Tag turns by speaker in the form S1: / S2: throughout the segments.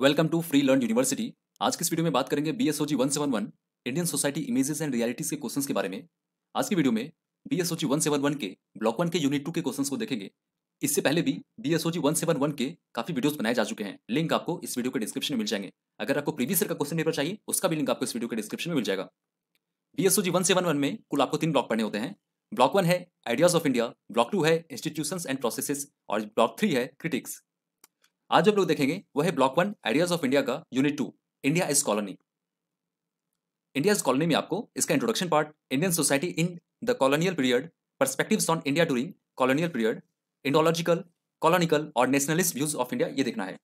S1: Welcome to free learn university आज की इस वीडियो में बात करेंगे B S O G one seven one Indian society images and realities के क्वेश्चंस के बारे में आज की वीडियो में B S O G one seven one के ब्लॉक वन के यूनिट टू के क्वेश्चंस को देखेंगे इससे पहले भी B S O G one seven one के काफी वीडियोज बनाए जा चुके हैं लिंक आपको इस वीडियो के डिस्क्रिप्शन में मिल जाएंगे अगर आपको प्रीवियस ईयर का क्वेश्चन पेपर चाहिए उसका भी लिंक आपको इस वीडियो के डिस्क्रिप्शन में मिल जाएगा B S O G one seven one में कुल आपको तीन ब्लॉक पढ़ने होते हैं ब्लॉक वन है ideas of India block two है इंस्टीट्यूशन एंड प्रोसेसेस और ब्लॉक थ्री है क्रिटिक्स आज हम लोग देखेंगे वह है block one ideas of India का unit two India is colony India is colony में आपको इसका introduction part Indian society in the colonial period perspective on India touring colonial period Indological colonial और नेशनलिस्ट व्यूज ऑफ इंडिया ये देखना है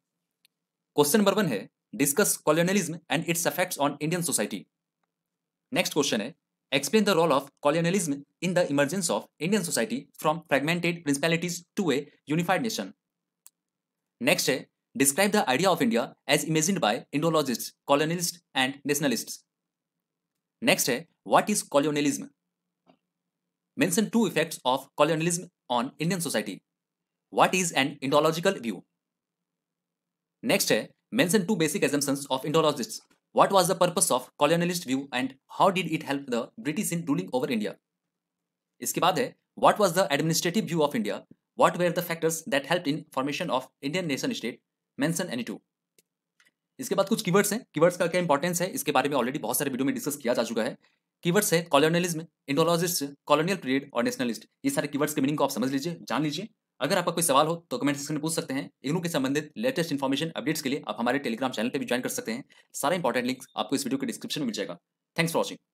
S1: question number one है discuss colonialism and its affects on Indian society next question है explain the role of colonialism in the emergence of Indian society from fragmented principalities to a unified nation Next, describe the idea of India as imagined by Indologists, colonialists, and nationalists. Next, what is colonialism? Mention two effects of colonialism on Indian society. What is an Indological view? Next, mention two basic assumptions of Indologists. What was the purpose of colonialist view and how did it help the British in ruling over India? इसके बाद है What was the administrative view of India? What were the factors that helped in formation of Indian nation state? Mention any two. इसके बाद कुछ keywords हैं keywords का क्या importance है इसके बारे में ऑलरेडी बहुत सारे वीडियो में डिस्कस किया जा चुका है कीवर्ड्स है कॉलोनलिज्म इंडोलॉजिस्ट कॉलोनियल पीरियड और नेशनलिस्ट ये सारे कीवर्ड्स के मीनिंग को आप समझ लीजिए जान लीजिए अगर आपका कोई सवाल हो तो कमेंट सेक्शन में पूछ सकते हैं इग्नू के संबंधित लेटेस्ट इन्फॉर्मेशन अपडेट्स के लिए आप हमारे टेलीग्राम चैनल पर भी ज्वाइन कर सकते हैं सारा इंपॉर्टेंट लिंक्स आपको इस वीडियो के डिस्क्रिप्शन में मिल जाएगा थैंक्स फॉर वॉचिंग